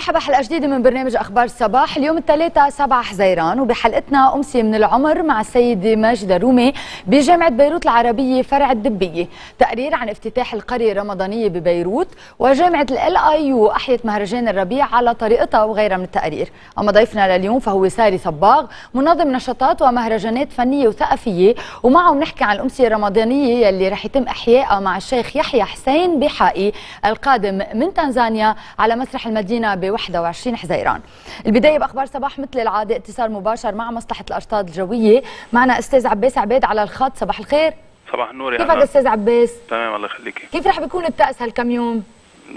مرحبا حلقه جديده من برنامج اخبار الصباح اليوم الثلاثاء 7 حزيران وبحلقتنا امسيه من العمر مع السيده ماجده رومي بجامعه بيروت العربيه فرع الدبيه تقرير عن افتتاح القريه الرمضانيه ببيروت وجامعه ال اي يو احيت مهرجان الربيع على طريقتها وغيرها من التقارير اما ضيفنا لليوم فهو ساري صباغ منظم نشاطات ومهرجانات فنيه وثقافيه ومعه بنحكي عن الامسيه الرمضانيه يلي رح يتم احيائها مع الشيخ يحيى حسين بحائي القادم من تنزانيا على مسرح المدينه 21 حزيران البداية بأخبار صباح مثل العادة اتصال مباشر مع مصلحة الأرصاد الجوية معنا أستاذ عباس عبيد على الخط صباح الخير صباح النور يا كيفك أستاذ عباس تمام الله يخليكي كيف رح بيكون الطقس هالكم يوم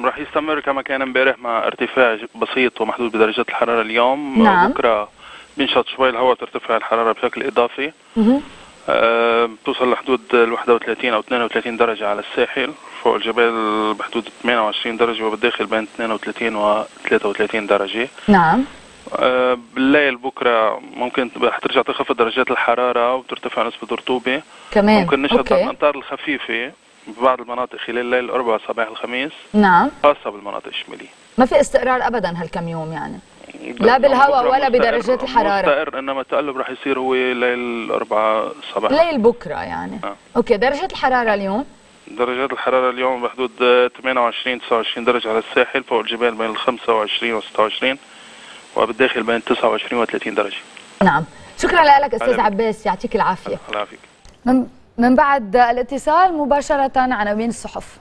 رح يستمر كما كان امبارح مع ارتفاع بسيط ومحدود بدرجات الحرارة اليوم نعم بكرة بينشط شوي الهواء ترتفع الحرارة بشكل إضافي مه. بتوصل آه، لحدود ال 31 او 32 درجة على الساحل فوق الجبال بحدود 28 درجة وبالداخل بين 32 و 33 درجة نعم آه، بالليل بكره ممكن رح ترجع تنخفض درجات الحراره وترتفع نسبه الرطوبه كمان ممكن نشهد بعض الامطار الخفيفه ببعض المناطق خلال ليل الاربعاء صباح الخميس نعم خاصه بالمناطق الشماليه ما في استقرار ابدا هالكم يوم يعني لا بالهواء ولا بدرجات الحراره مستقر انما تقلب رح يصير هو ليل 4 صباحا ليل بكره يعني آه. اوكي درجه الحراره اليوم درجات الحرارة اليوم بحدود 28 29 درجة على الساحل فوق الجبال بين 25 و 26 وبالداخل بين 29 و 30 درجة نعم شكرا لك أستاذ عباس يعطيك العافية الله يعافيك من بعد الاتصال مباشرة عناوين الصحف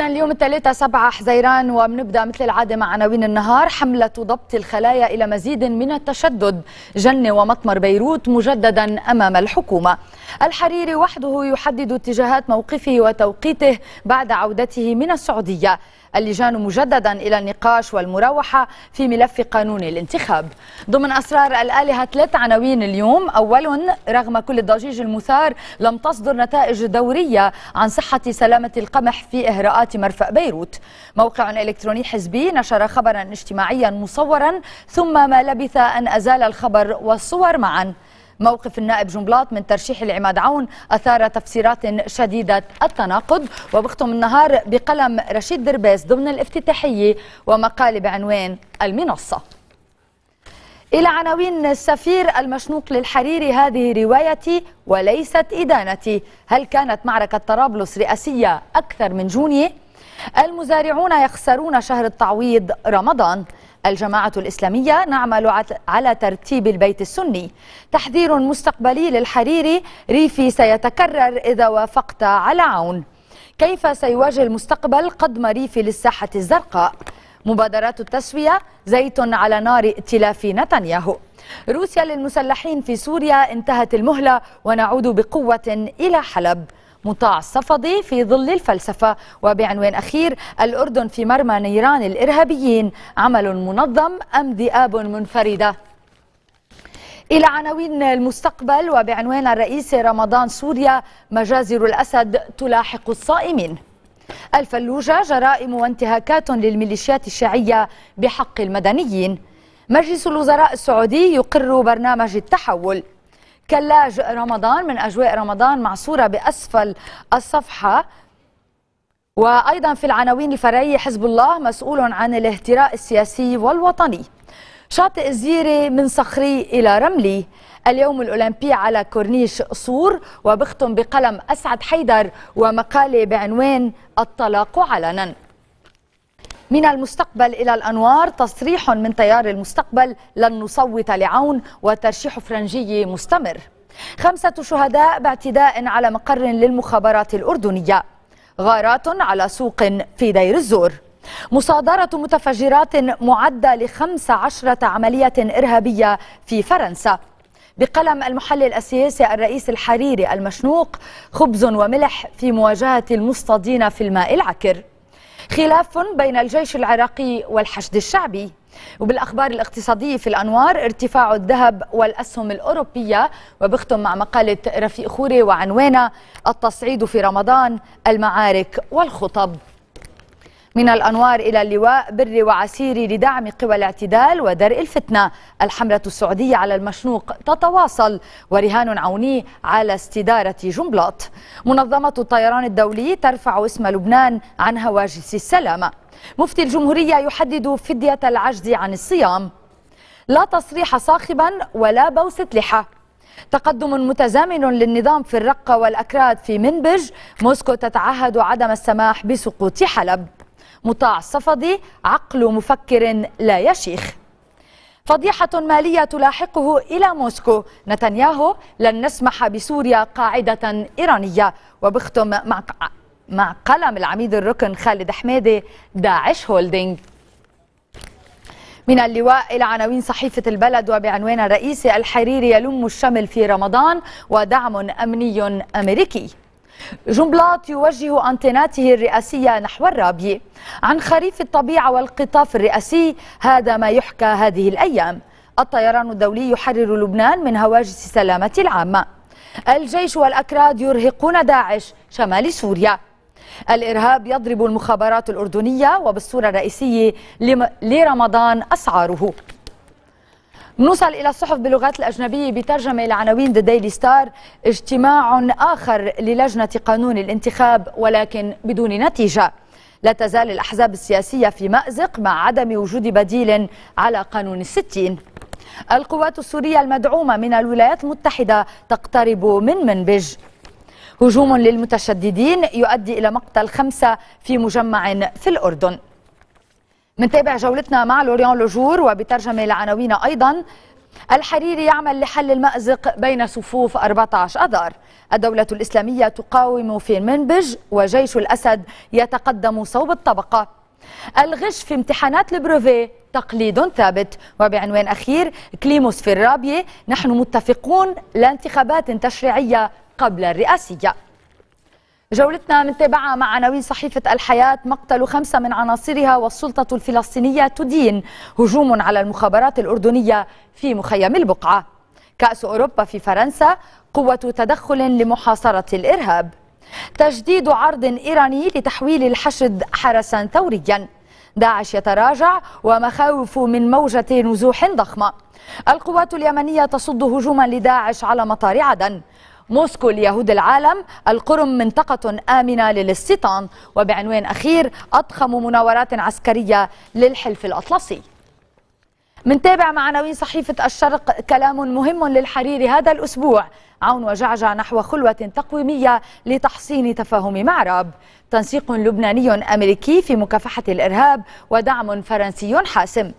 اذا اليوم الثلاثاء 7 حزيران وبنبدا مثل العاده مع عناوين النهار حمله ضبط الخلايا الى مزيد من التشدد جنه ومطمر بيروت مجددا امام الحكومه الحريري وحده يحدد اتجاهات موقفه وتوقيته بعد عودته من السعودية اللجان مجددا إلى النقاش والمراوحة في ملف قانون الانتخاب ضمن أسرار الآلهة ثلاث عناوين اليوم أول رغم كل الضجيج المثار لم تصدر نتائج دورية عن صحة سلامة القمح في إهراءات مرفأ بيروت موقع إلكتروني حزبي نشر خبرا اجتماعيا مصورا ثم ما لبث أن أزال الخبر والصور معا موقف النائب جنبلاط من ترشيح العماد عون أثار تفسيرات شديدة التناقض وبختم النهار بقلم رشيد درباس ضمن الافتتاحية ومقال بعنوان المنصة إلى عناوين السفير المشنوق للحريري هذه روايتي وليست إدانتي هل كانت معركة طرابلس رئاسية أكثر من جونية؟ المزارعون يخسرون شهر التعويض رمضان الجماعة الإسلامية نعمل على ترتيب البيت السني تحذير مستقبلي للحريري ريفي سيتكرر إذا وافقت على عون كيف سيواجه المستقبل قدم ريفي للساحة الزرقاء مبادرات التسوية زيت على نار ائتلاف نتنياهو روسيا للمسلحين في سوريا انتهت المهلة ونعود بقوة إلى حلب مطاع الصفدي في ظل الفلسفة وبعنوان أخير الأردن في مرمى نيران الإرهابيين عمل منظم أم ذئاب منفردة إلى عناوين المستقبل وبعنوان الرئيس رمضان سوريا مجازر الأسد تلاحق الصائمين الفلوجة جرائم وانتهاكات للميليشيات الشيعية بحق المدنيين مجلس الوزراء السعودي يقر برنامج التحول كلاج رمضان من أجواء رمضان مع صورة بأسفل الصفحة وأيضا في العناوين الفرعية حزب الله مسؤول عن الاهتراء السياسي والوطني شاطئ الزيرة من صخري إلى رملي اليوم الأولمبي على كورنيش صور وبختم بقلم أسعد حيدر ومقالة بعنوان الطلاق علنا من المستقبل إلى الأنوار تصريح من تيار المستقبل لن نصوت لعون وترشيح فرنجي مستمر خمسة شهداء باعتداء على مقر للمخابرات الأردنية غارات على سوق في دير الزور مصادرة متفجرات معدة لخمس عشرة عملية إرهابية في فرنسا بقلم المحلل السياسي الرئيس الحريري المشنوق خبز وملح في مواجهة المصطادين في الماء العكر خلاف بين الجيش العراقي والحشد الشعبي وبالأخبار الاقتصادية في الأنوار ارتفاع الذهب والأسهم الأوروبية وبختم مع مقالة رفيق خوري وعنوانه التصعيد في رمضان المعارك والخطب من الأنوار إلى اللواء بر وعسير لدعم قوى الاعتدال ودرء الفتنة الحملة السعودية على المشنوق تتواصل ورهان عوني على استدارة جنبلاط منظمة الطيران الدولي ترفع اسم لبنان عن هواجس السلامة مفتي الجمهورية يحدد فدية العجز عن الصيام لا تصريح صاخبا ولا بوسة لحى تقدم متزامن للنظام في الرقة والأكراد في منبج موسكو تتعهد عدم السماح بسقوط حلب مطاع الصفدي عقل مفكر لا يشيخ فضيحة مالية تلاحقه إلى موسكو نتنياهو لن نسمح بسوريا قاعدة إيرانية وبختم مع مع قلم العميد الركن خالد حميدي داعش هولدينج من اللواء إلى عناوين صحيفة البلد وبعنوان الرئيسي الحريري يلم الشمل في رمضان ودعم أمني أمريكي جنبلاط يوجه أنتناته الرئاسية نحو الرابية عن خريف الطبيعة والقطاف الرئاسي هذا ما يحكى هذه الأيام الطيران الدولي يحرر لبنان من هواجس السلامة العامة الجيش والأكراد يرهقون داعش شمال سوريا الإرهاب يضرب المخابرات الأردنية وبالصورة الرئيسية لرمضان أسعاره نوصل إلى الصحف باللغات الأجنبية بترجمة لعناوين ذا ديلي ستار اجتماع آخر للجنة قانون الانتخاب ولكن بدون نتيجة لا تزال الأحزاب السياسية في مأزق مع عدم وجود بديل على قانون الستين القوات السورية المدعومة من الولايات المتحدة تقترب من منبج هجوم للمتشددين يؤدي إلى مقتل خمسة في مجمع في الأردن منتابع جولتنا مع لوريان لوجور وبترجمة لعناوين أيضا الحريري يعمل لحل المأزق بين صفوف 14 أذار الدولة الإسلامية تقاوم في منبج وجيش الأسد يتقدم صوب الطبقة الغش في امتحانات البروفي تقليد ثابت وبعنوان أخير كليموس في الرابية نحن متفقون لانتخابات تشريعية قبل الرئاسية جولتنا متابعة مع عناوين صحيفة الحياة مقتل خمسة من عناصرها والسلطة الفلسطينية تدين هجوم على المخابرات الأردنية في مخيم البقعة كأس أوروبا في فرنسا قوة تدخل لمحاصرة الإرهاب تجديد عرض إيراني لتحويل الحشد حرسا ثوريا داعش يتراجع ومخاوف من موجة نزوح ضخمة القوات اليمنية تصد هجوما لداعش على مطار عدن موسكو ليهود العالم القرم منطقة آمنة للاستيطان وبعنوان أخير أضخم مناورات عسكرية للحلف الأطلسي منتابع مع عناوين صحيفة الشرق كلام مهم للحريري هذا الأسبوع عون وجعجع نحو خلوة تقويمية لتحصين تفاهم معرب تنسيق لبناني أمريكي في مكافحة الإرهاب ودعم فرنسي حاسم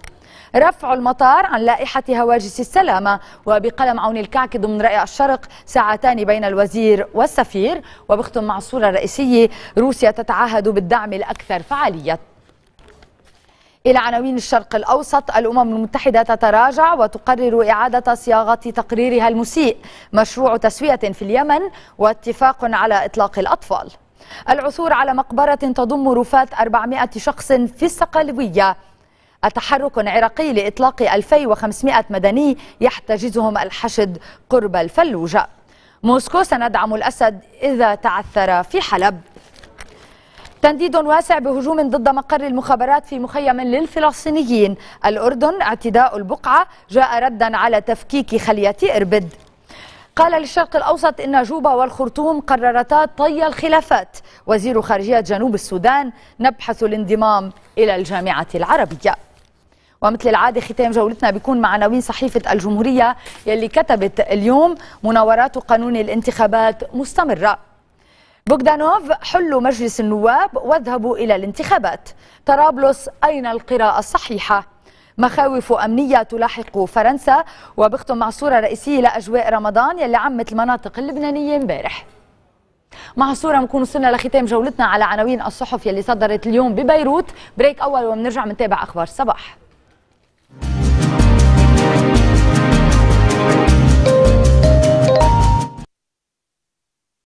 رفع المطار عن لائحة هواجس السلامة وبقلم عون الكعك ضمن رأي الشرق ساعتان بين الوزير والسفير وبختم مع الصورة الرئيسية روسيا تتعهد بالدعم الأكثر فعالية إلى عناوين الشرق الأوسط الأمم المتحدة تتراجع وتقرر إعادة صياغة تقريرها المسيء مشروع تسوية في اليمن واتفاق على إطلاق الأطفال العثور على مقبرة تضم رفات 400 شخص في الصقلوية تحرك عراقي لإطلاق 2500 مدني يحتجزهم الحشد قرب الفلوجة موسكو سندعم الأسد إذا تعثر في حلب تنديد واسع بهجوم ضد مقر المخابرات في مخيم للفلسطينيين الأردن اعتداء البقعة جاء ردا على تفكيك خلية إربد قال للشرق الأوسط إن جوبا والخرطوم قررتا طي الخلافات وزير خارجية جنوب السودان نبحث الانضمام إلى الجامعة العربية ومثل العادة ختام جولتنا بيكون مع عناوين صحيفة الجمهورية يلي كتبت اليوم مناورات قانون الانتخابات مستمرة بوغدانوف حلوا مجلس النواب واذهبوا إلى الانتخابات طرابلس أين القراءة الصحيحة مخاوف أمنية تلاحق فرنسا وبختم مع صورة رئيسية لأجواء رمضان يلي عمت المناطق اللبنانية امبارح مع الصورة بنكون وصلنا لختام جولتنا على عناوين الصحف يلي صدرت اليوم ببيروت بريك أول وبنرجع بنتابع أخبار الصباح